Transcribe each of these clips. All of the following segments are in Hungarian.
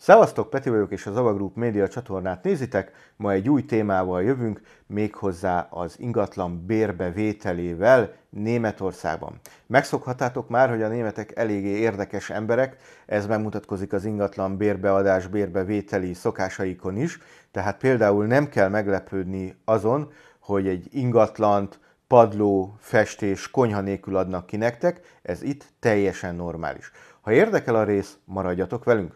Szevasztok, Peti vagyok és a Zava Group média csatornát nézitek. Ma egy új témával jövünk, méghozzá az ingatlan bérbevételével Németországban. Megszokhatátok már, hogy a németek eléggé érdekes emberek, ez megmutatkozik az ingatlan bérbeadás, bérbevételi szokásaikon is, tehát például nem kell meglepődni azon, hogy egy ingatlant padló, festés, konyha nélkül adnak ki nektek, ez itt teljesen normális. Ha érdekel a rész, maradjatok velünk!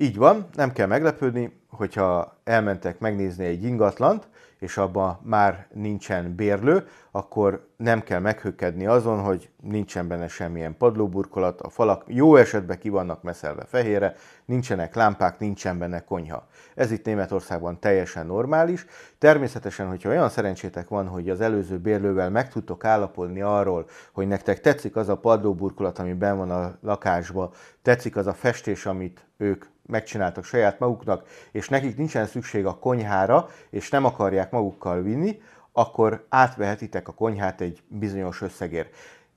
Így van, nem kell meglepődni, hogyha elmentek megnézni egy ingatlant, és abban már nincsen bérlő, akkor nem kell meghökkedni azon, hogy nincsen benne semmilyen padlóburkolat, a falak jó esetben ki vannak meszelve fehérre, nincsenek lámpák, nincsen benne konyha. Ez itt Németországban teljesen normális. Természetesen, hogyha olyan szerencsétek van, hogy az előző bérlővel meg tudtok állapodni arról, hogy nektek tetszik az a padlóburkolat, ami ben van a lakásba, tetszik az a festés, amit ők megcsináltak saját maguknak, és nekik nincsen szükség a konyhára, és nem akarják magukkal vinni, akkor átvehetitek a konyhát egy bizonyos összegért.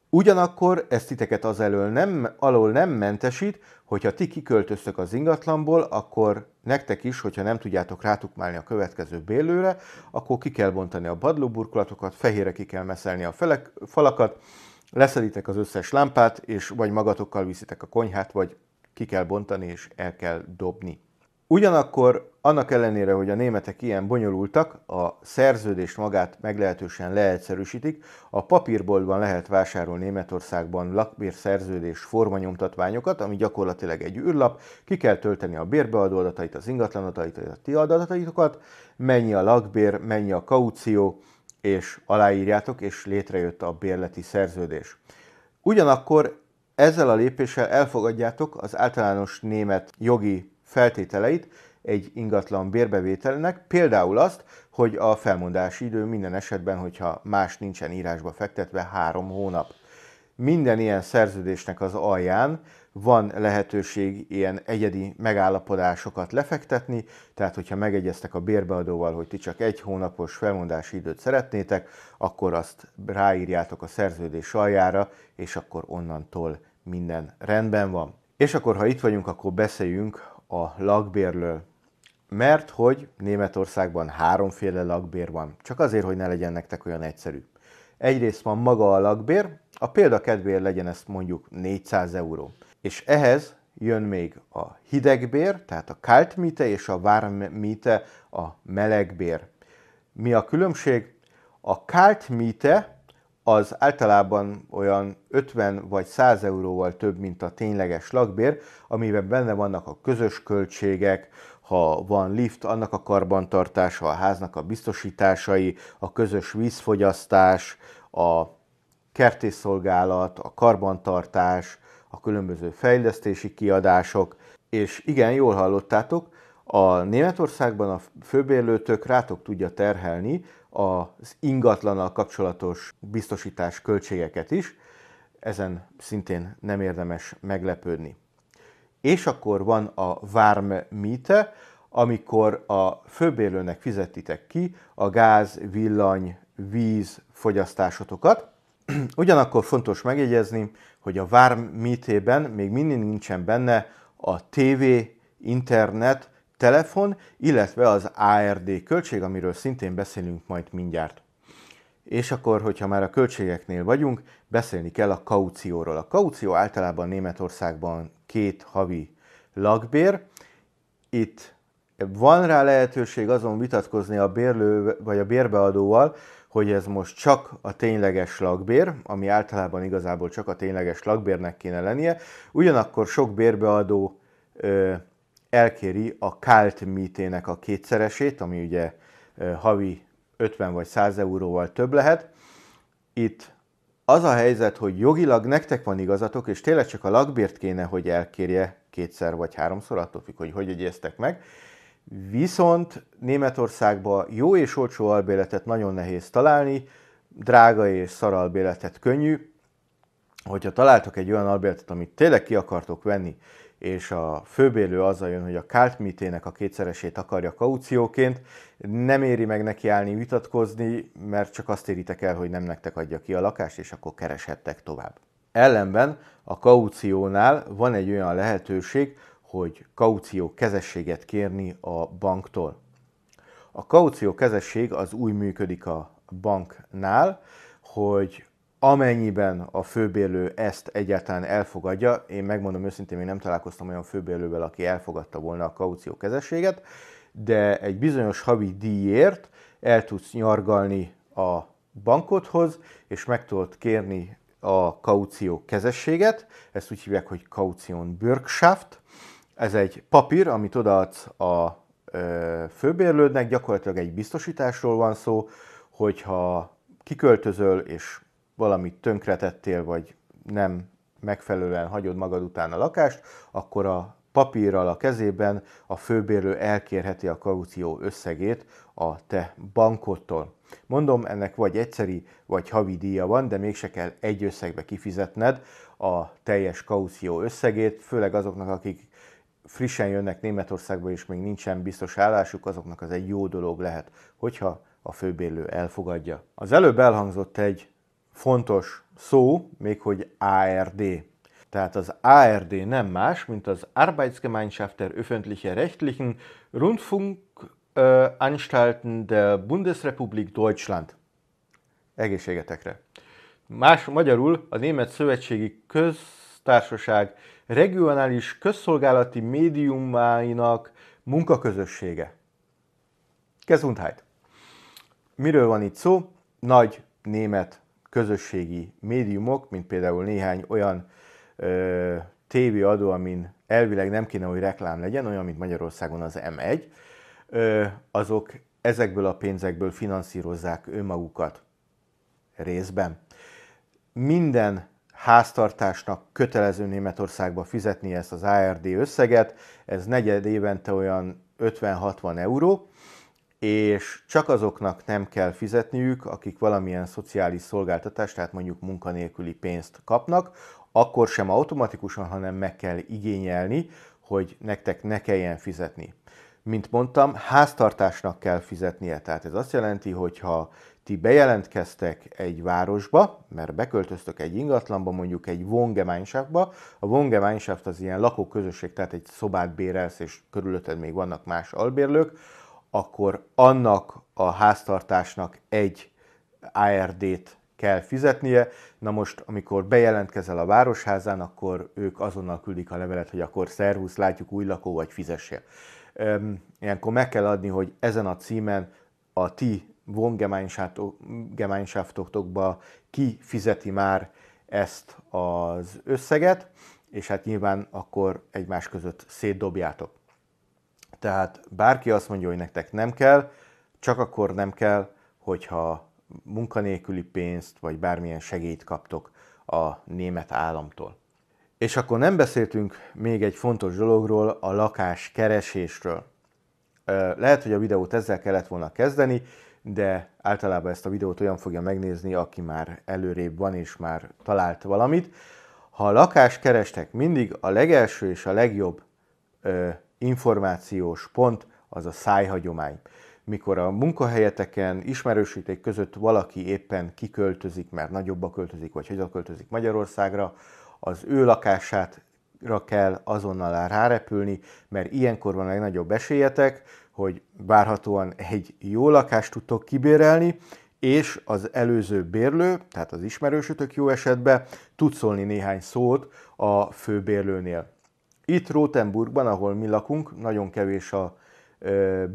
Ugyanakkor ez titeket az elől nem, alól nem mentesít, hogyha ti kiköltöztök az ingatlanból, akkor nektek is, hogyha nem tudjátok rátukmálni a következő bélőre, akkor ki kell bontani a padlóburkolatokat, fehére ki kell meszelni a felek, falakat, leszeditek az összes lámpát, és vagy magatokkal viszitek a konyhát, vagy ki kell bontani és el kell dobni. Ugyanakkor annak ellenére, hogy a németek ilyen bonyolultak, a szerződést magát meglehetősen leegyszerűsítik, a papírboltban lehet vásárolni Németországban lakbérszerződés formanyomtatványokat, ami gyakorlatilag egy űrlap, ki kell tölteni a bérbeadó adatait, az adatait, a ti adataitokat, mennyi a lakbér, mennyi a kaució, és aláírjátok, és létrejött a bérleti szerződés. Ugyanakkor ezzel a lépéssel elfogadjátok az általános német jogi feltételeit egy ingatlan bérbevételnek, például azt, hogy a felmondási idő minden esetben, hogyha más nincsen írásba fektetve, három hónap. Minden ilyen szerződésnek az alján van lehetőség ilyen egyedi megállapodásokat lefektetni, tehát hogyha megegyeztek a bérbeadóval, hogy ti csak egy hónapos felmondási időt szeretnétek, akkor azt ráírjátok a szerződés aljára, és akkor onnantól minden rendben van. És akkor, ha itt vagyunk, akkor beszéljünk a lakbérlől. Mert hogy Németországban háromféle lakbér van, csak azért, hogy ne legyen nektek olyan egyszerű. Egyrészt van maga a lakbér, a példa kedvéért legyen ezt mondjuk 400 euró. És ehhez jön még a hidegbér, tehát a kaltmiete és a warmmiete, a melegbér. Mi a különbség? A kaltmiete az általában olyan 50 vagy 100 euróval több, mint a tényleges lakbér, amiben benne vannak a közös költségek, ha van lift, annak a karbantartása, a háznak a biztosításai, a közös vízfogyasztás, a kertészszolgálat, a karbantartás, a különböző fejlesztési kiadások, és igen, jól hallottátok, a Németországban a főbérlőtök rátok tudja terhelni az ingatlannal kapcsolatos biztosítás költségeket is, ezen szintén nem érdemes meglepődni. És akkor van a Warmmiete, amikor a főbérlőnek fizetitek ki a gáz, villany, víz fogyasztásotokat, Ugyanakkor fontos megjegyezni, hogy a VAR mítében még mindig nincsen benne a TV, internet, telefon, illetve az ARD költség, amiről szintén beszélünk majd mindjárt. És akkor, hogyha már a költségeknél vagyunk, beszélni kell a kaucióról. A kaució általában Németországban két havi lakbér. Itt van rá lehetőség azon vitatkozni a bérlő vagy a bérbeadóval, hogy ez most csak a tényleges lakbér, ami általában igazából csak a tényleges lakbérnek kéne lennie, ugyanakkor sok bérbeadó ö, elkéri a kált mítének a kétszeresét, ami ugye ö, havi 50 vagy 100 euróval több lehet. Itt az a helyzet, hogy jogilag nektek van igazatok, és tényleg csak a lakbért kéne, hogy elkérje kétszer vagy háromszor, attól függ, hogy hogy egyeztek meg, Viszont Németországban jó és olcsó albéletet nagyon nehéz találni, drága és szar albéletet könnyű. Hogyha találtok egy olyan albéletet, amit tényleg ki akartok venni, és a főbélő azzal jön, hogy a káltmitének a kétszeresét akarja kaucióként, nem éri meg neki állni, vitatkozni, mert csak azt éritek el, hogy nem nektek adja ki a lakást, és akkor kereshettek tovább. Ellenben a kauciónál van egy olyan lehetőség, hogy kaució kezességet kérni a banktól. A kaució kezesség az úgy működik a banknál, hogy amennyiben a főbérlő ezt egyáltalán elfogadja, én megmondom őszintén, még nem találkoztam olyan főbérlővel, aki elfogadta volna a kaució kezességet, de egy bizonyos havi díjért el tudsz nyargalni a bankodhoz, és meg tudod kérni a kaució kezességet, ezt úgy hívják, hogy kaución bürgschaft, ez egy papír, amit odaadsz a főbérlődnek, gyakorlatilag egy biztosításról van szó, hogyha kiköltözöl és valamit tönkretettél, vagy nem megfelelően hagyod magad után a lakást, akkor a papírral a kezében a főbérlő elkérheti a kaució összegét a te bankottól. Mondom, ennek vagy egyszeri, vagy havi díja van, de mégse kell egy összegbe kifizetned a teljes kaució összegét, főleg azoknak, akik frissen jönnek Németországba, és még nincsen biztos állásuk, azoknak az egy jó dolog lehet, hogyha a főbérlő elfogadja. Az előbb elhangzott egy fontos szó, még hogy ARD. Tehát az ARD nem más, mint az Arbeitsgemeinschaft der öffentliche rechtlichen Rundfunkanstalten äh, der Bundesrepublik Deutschland. Egészségetekre. Más magyarul a Német Szövetségi Köz Társaság regionális közszolgálati médiumáinak munkaközössége. Gesundheit. Miről van itt szó? Nagy német közösségi médiumok, mint például néhány olyan ö, tévéadó, amin elvileg nem kéne, hogy reklám legyen, olyan, mint Magyarországon az M1, ö, azok ezekből a pénzekből finanszírozzák önmagukat részben. Minden háztartásnak kötelező Németországba fizetni ezt az ARD összeget, ez negyed évente olyan 50-60 euró, és csak azoknak nem kell fizetniük, akik valamilyen szociális szolgáltatást, tehát mondjuk munkanélküli pénzt kapnak, akkor sem automatikusan, hanem meg kell igényelni, hogy nektek ne kelljen fizetni. Mint mondtam, háztartásnak kell fizetnie, tehát ez azt jelenti, hogy ha ti bejelentkeztek egy városba, mert beköltöztök egy ingatlanba, mondjuk egy vongemányságba. A Wohngemeinschaft az ilyen lakóközösség, tehát egy szobát bérelsz, és körülötted még vannak más albérlők, akkor annak a háztartásnak egy ARD-t kell fizetnie. Na most, amikor bejelentkezel a városházán, akkor ők azonnal küldik a levelet, hogy akkor szervusz, látjuk új lakó, vagy fizessél. Ilyenkor meg kell adni, hogy ezen a címen a ti vongemeinsáftokba ki fizeti már ezt az összeget, és hát nyilván akkor egymás között szétdobjátok. Tehát bárki azt mondja, hogy nektek nem kell, csak akkor nem kell, hogyha munkanélküli pénzt vagy bármilyen segélyt kaptok a német államtól. És akkor nem beszéltünk még egy fontos dologról, a lakás keresésről. Lehet, hogy a videót ezzel kellett volna kezdeni, de általában ezt a videót olyan fogja megnézni, aki már előrébb van és már talált valamit. Ha a lakást kerestek, mindig a legelső és a legjobb ö, információs pont az a szájhagyomány. Mikor a munkahelyeteken, ismerősíték között valaki éppen kiköltözik, mert nagyobba költözik, vagy költözik Magyarországra, az ő lakását kell azonnal rárepülni, mert ilyenkor van a legnagyobb esélyetek, hogy várhatóan egy jó lakást tudtok kibérelni, és az előző bérlő, tehát az ismerősötök jó esetben tud szólni néhány szót a főbérlőnél. Itt Rotenburgban, ahol mi lakunk, nagyon kevés a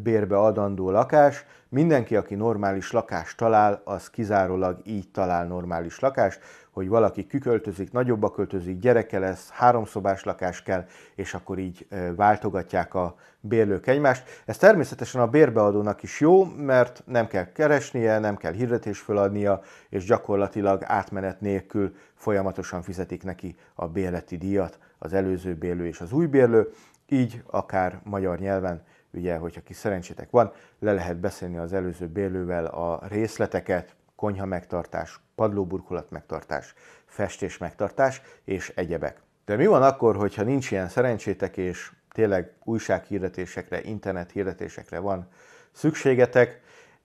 bérbe adandó lakás. Mindenki, aki normális lakást talál, az kizárólag így talál normális lakást, hogy valaki kiköltözik, nagyobba költözik, gyereke lesz, háromszobás lakás kell, és akkor így váltogatják a bérlők egymást. Ez természetesen a bérbeadónak is jó, mert nem kell keresnie, nem kell hirdetés föladnia, és gyakorlatilag átmenet nélkül folyamatosan fizetik neki a bérleti díjat az előző bérlő és az új bérlő, így akár magyar nyelven ugye, hogyha ki szerencsétek van, le lehet beszélni az előző bérlővel a részleteket, konyha megtartás, padlóburkolat megtartás, festés megtartás és egyebek. De mi van akkor, hogyha nincs ilyen szerencsétek, és tényleg újsághirdetésekre, internet hirdetésekre van szükségetek?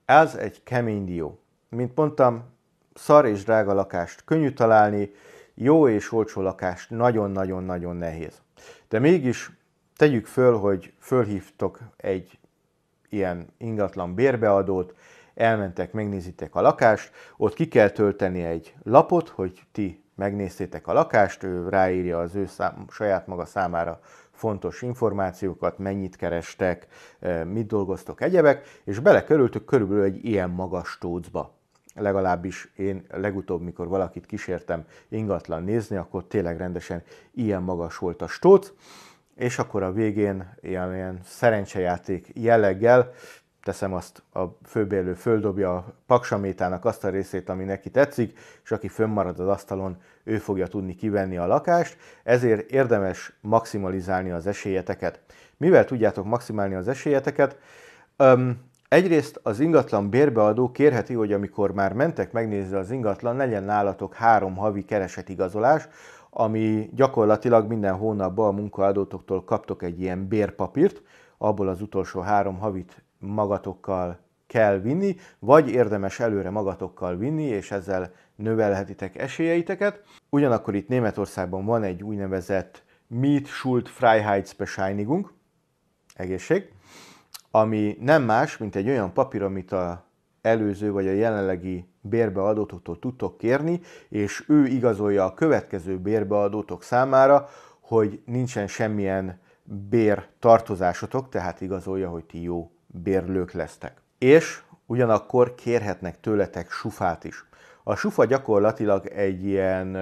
Ez egy kemény dió. Mint mondtam, szar és drága lakást könnyű találni, jó és olcsó lakást nagyon-nagyon-nagyon nehéz. De mégis Tegyük föl, hogy fölhívtok egy ilyen ingatlan bérbeadót, elmentek, megnézitek a lakást, ott ki kell tölteni egy lapot, hogy ti megnéztétek a lakást, ő ráírja az ő szám, saját maga számára fontos információkat, mennyit kerestek, mit dolgoztok, egyebek, és belekerültök körülbelül egy ilyen magas tócba. Legalábbis én legutóbb, mikor valakit kísértem ingatlan nézni, akkor tényleg rendesen ilyen magas volt a stóc és akkor a végén ilyen, ilyen szerencsejáték jelleggel teszem azt, a főbérlő földobja a paksamétának azt a részét, ami neki tetszik, és aki fönnmarad az asztalon, ő fogja tudni kivenni a lakást, ezért érdemes maximalizálni az esélyeteket. Mivel tudjátok maximálni az esélyeteket? Um, egyrészt az ingatlan bérbeadó kérheti, hogy amikor már mentek megnézni az ingatlan, legyen nálatok három havi keresetigazolás, ami gyakorlatilag minden hónapban a munkaadótoktól kaptok egy ilyen bérpapírt, abból az utolsó három havit magatokkal kell vinni, vagy érdemes előre magatokkal vinni, és ezzel növelhetitek esélyeiteket. Ugyanakkor itt Németországban van egy úgynevezett Meet Schuld Freiheitsbescheinigunk, egészség, ami nem más, mint egy olyan papír, amit a előző vagy a jelenlegi bérbeadótoktól tudtok kérni, és ő igazolja a következő bérbeadótok számára, hogy nincsen semmilyen bér tartozásotok, tehát igazolja, hogy ti jó bérlők lesztek. És ugyanakkor kérhetnek tőletek sufát is. A sufa gyakorlatilag egy ilyen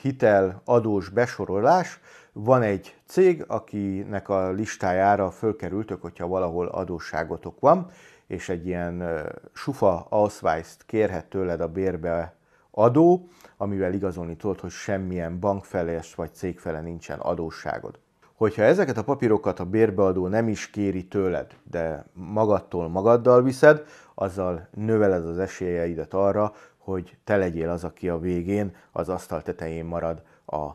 hiteladós besorolás, van egy cég, akinek a listájára fölkerültök, hogyha valahol adósságotok van, és egy ilyen sufa ausweist kérhet tőled a bérbe adó, amivel igazolni tudod, hogy semmilyen bankfeles vagy cégfele nincsen adósságod. Hogyha ezeket a papírokat a bérbeadó nem is kéri tőled, de magadtól magaddal viszed, azzal növeled az esélyeidet arra, hogy te legyél az, aki a végén az asztal tetején marad a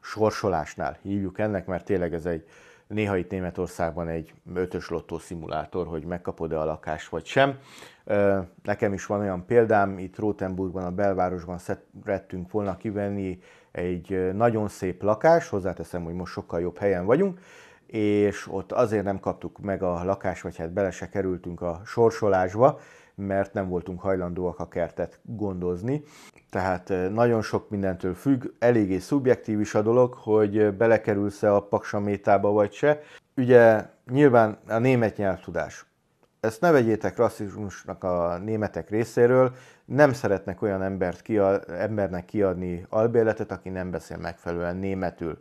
sorsolásnál. Hívjuk ennek, mert tényleg ez egy Néha itt Németországban egy ötös lottó szimulátor, hogy megkapod-e a lakást vagy sem. Nekem is van olyan példám, itt Rotenburgban, a belvárosban szerettünk volna kivenni egy nagyon szép lakást, hozzáteszem, hogy most sokkal jobb helyen vagyunk, és ott azért nem kaptuk meg a lakást, vagy hát bele se kerültünk a sorsolásba, mert nem voltunk hajlandóak a kertet gondozni. Tehát eh, nagyon sok mindentől függ, eléggé szubjektív is a dolog, hogy eh, belekerülsz-e a paksamétába vagy se. Ugye nyilván a német nyelvtudás. Ezt ne vegyétek rasszizmusnak a németek részéről, nem szeretnek olyan embert kiad, embernek kiadni albérletet, aki nem beszél megfelelően németül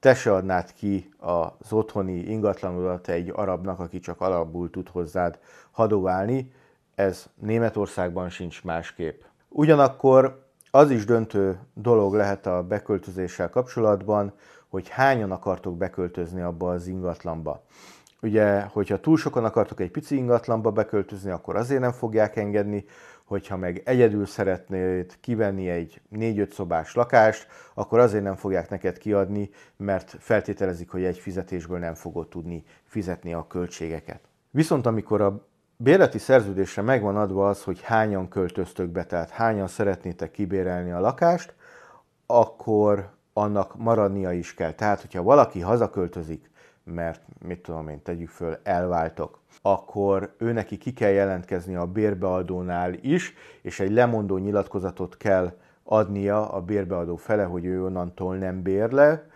te se adnád ki az otthoni ingatlanodat egy arabnak, aki csak alapul tud hozzád hadoválni, ez Németországban sincs másképp. Ugyanakkor az is döntő dolog lehet a beköltözéssel kapcsolatban, hogy hányan akartok beköltözni abba az ingatlanba. Ugye, hogyha túl sokan akartok egy pici ingatlanba beköltözni, akkor azért nem fogják engedni, hogyha meg egyedül szeretnéd kivenni egy 4-5 szobás lakást, akkor azért nem fogják neked kiadni, mert feltételezik, hogy egy fizetésből nem fogod tudni fizetni a költségeket. Viszont amikor a bérleti szerződésre megvan adva az, hogy hányan költöztök be, tehát hányan szeretnétek kibérelni a lakást, akkor annak maradnia is kell. Tehát, hogyha valaki hazaköltözik, mert mit tudom én, tegyük föl, elváltok, akkor ő neki ki kell jelentkezni a bérbeadónál is, és egy lemondó nyilatkozatot kell adnia a bérbeadó fele, hogy ő onnantól nem bérle,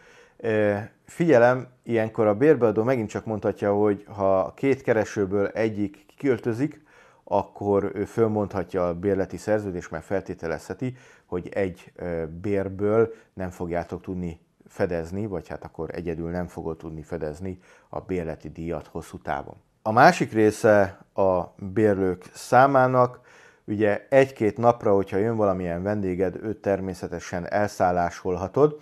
Figyelem, ilyenkor a bérbeadó megint csak mondhatja, hogy ha két keresőből egyik kiköltözik, akkor ő fölmondhatja a bérleti szerződést, mert feltételezheti, hogy egy bérből nem fogjátok tudni fedezni, vagy hát akkor egyedül nem fogod tudni fedezni a bérleti díjat hosszú távon. A másik része a bérlők számának, ugye egy-két napra, hogyha jön valamilyen vendéged, őt természetesen elszállásolhatod,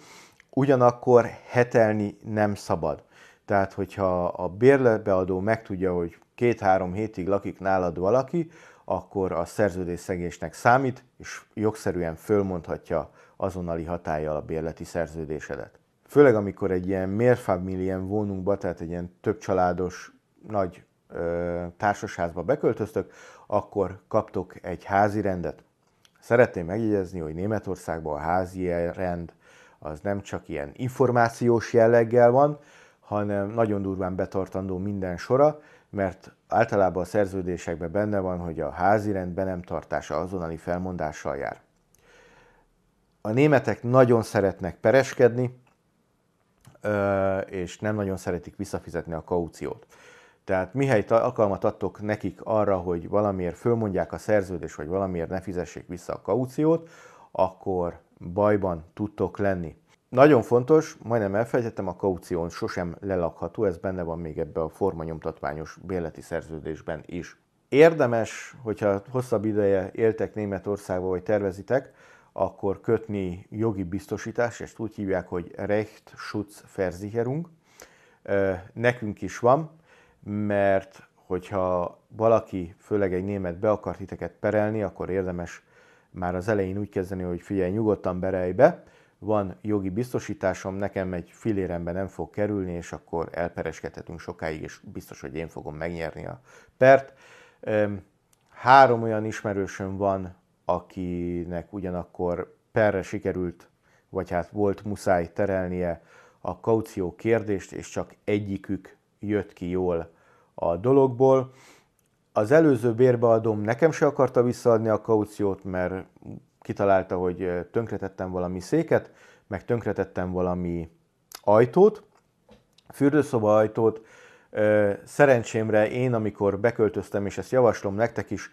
ugyanakkor hetelni nem szabad. Tehát, hogyha a bérletbeadó megtudja, hogy két-három hétig lakik nálad valaki, akkor a szegésnek számít, és jogszerűen fölmondhatja azonnali hatállyal a bérleti szerződésedet. Főleg, amikor egy ilyen mérfamilien vonunkba, tehát egy ilyen több családos nagy ö, társasházba beköltöztök, akkor kaptok egy házi rendet. Szeretném megjegyezni, hogy Németországban a házi rend az nem csak ilyen információs jelleggel van, hanem nagyon durván betartandó minden sora, mert általában a szerződésekben benne van, hogy a házirend be nem tartása azonnali felmondással jár. A németek nagyon szeretnek pereskedni, és nem nagyon szeretik visszafizetni a kauciót. Tehát mihelyt alkalmat adtok nekik arra, hogy valamiért fölmondják a szerződést, vagy valamiért ne fizessék vissza a kauciót, akkor bajban tudtok lenni. Nagyon fontos, majdnem elfelejtettem, a kaución sosem lelakható, ez benne van még ebbe a formanyomtatványos bérleti szerződésben is. Érdemes, hogyha hosszabb ideje éltek németországban vagy tervezitek, akkor kötni jogi biztosítást, ezt úgy hívják, hogy Rechtsschutzversicherung. Nekünk is van, mert hogyha valaki, főleg egy német be akar titeket perelni, akkor érdemes már az elején úgy kezdeni, hogy figyelj, nyugodtan berej be, van jogi biztosításom, nekem egy filéremben nem fog kerülni, és akkor elpereskedhetünk sokáig, és biztos, hogy én fogom megnyerni a pert. Három olyan ismerősöm van, akinek ugyanakkor perre sikerült, vagy hát volt muszáj terelnie a kaució kérdést, és csak egyikük jött ki jól a dologból. Az előző bérbeadóm nekem se akarta visszaadni a kauciót, mert kitalálta, hogy tönkretettem valami széket, meg tönkretettem valami ajtót, fürdőszoba ajtót. Szerencsémre én, amikor beköltöztem, és ezt javaslom nektek is,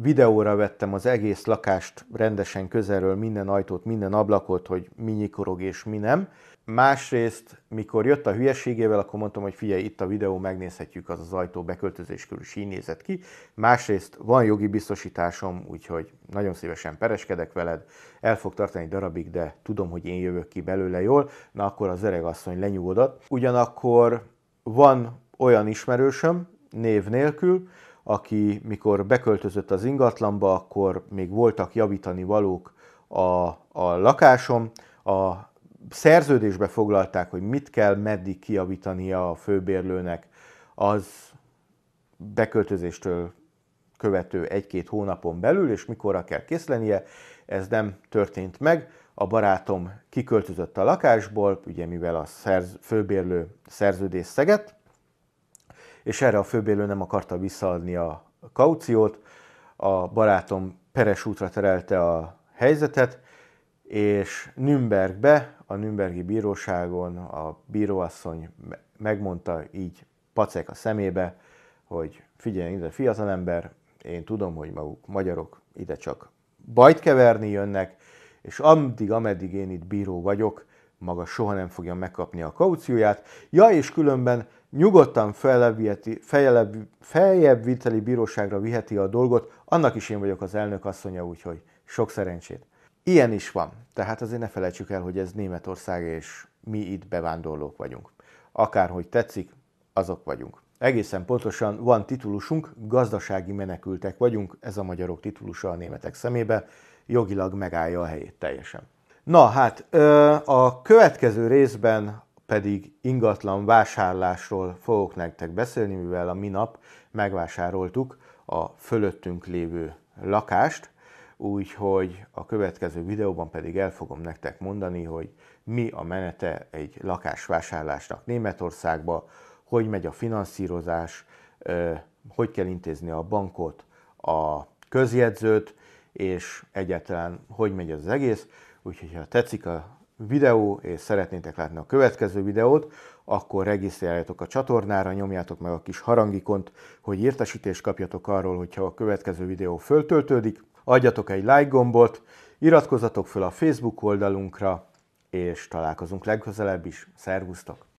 videóra vettem az egész lakást rendesen közelről, minden ajtót, minden ablakot, hogy mi nyikorog és mi nem Másrészt, mikor jött a hülyeségével, akkor mondtam, hogy figyelj, itt a videó, megnézhetjük, az az ajtó beköltözés körül is így nézett ki. Másrészt van jogi biztosításom, úgyhogy nagyon szívesen pereskedek veled, el fog tartani darabig, de tudom, hogy én jövök ki belőle jól, na akkor az öregasszony lenyugodott. Ugyanakkor van olyan ismerősöm, név nélkül, aki mikor beköltözött az ingatlanba, akkor még voltak javítani valók a, a lakásom, a szerződésbe foglalták, hogy mit kell meddig kiavítania a főbérlőnek, az beköltözéstől követő egy-két hónapon belül, és mikorra kell készlenie, ez nem történt meg. A barátom kiköltözött a lakásból, ugye mivel a szerz, főbérlő szerződés szeget, és erre a főbérlő nem akarta visszaadni a kauciót. A barátom peres útra terelte a helyzetet, és Nürnbergbe a Nürnbergi bíróságon a bíróasszony megmondta így pacek a szemébe, hogy figyelj ide fiatalember, én tudom, hogy maguk magyarok ide csak bajt keverni jönnek, és addig, ameddig én itt bíró vagyok, maga soha nem fogja megkapni a kaucióját. Ja, és különben nyugodtan feljebb viteli bíróságra viheti a dolgot, annak is én vagyok az elnök asszonya, úgyhogy sok szerencsét. Ilyen is van. Tehát azért ne felejtsük el, hogy ez Németország, és mi itt bevándorlók vagyunk. Akárhogy tetszik, azok vagyunk. Egészen pontosan van titulusunk, gazdasági menekültek vagyunk, ez a magyarok titulusa a németek szemébe, jogilag megállja a helyét teljesen. Na hát, a következő részben pedig ingatlan vásárlásról fogok nektek beszélni, mivel a minap megvásároltuk a fölöttünk lévő lakást, úgyhogy a következő videóban pedig el fogom nektek mondani, hogy mi a menete egy lakásvásárlásnak Németországba, hogy megy a finanszírozás, hogy kell intézni a bankot, a közjegyzőt, és egyáltalán hogy megy az egész. Úgyhogy ha tetszik a videó, és szeretnétek látni a következő videót, akkor regisztráljátok a csatornára, nyomjátok meg a kis harangikont, hogy értesítést kapjatok arról, hogyha a következő videó föltöltődik, adjatok egy like gombot, iratkozzatok fel a Facebook oldalunkra, és találkozunk legközelebb is. Szervusztok!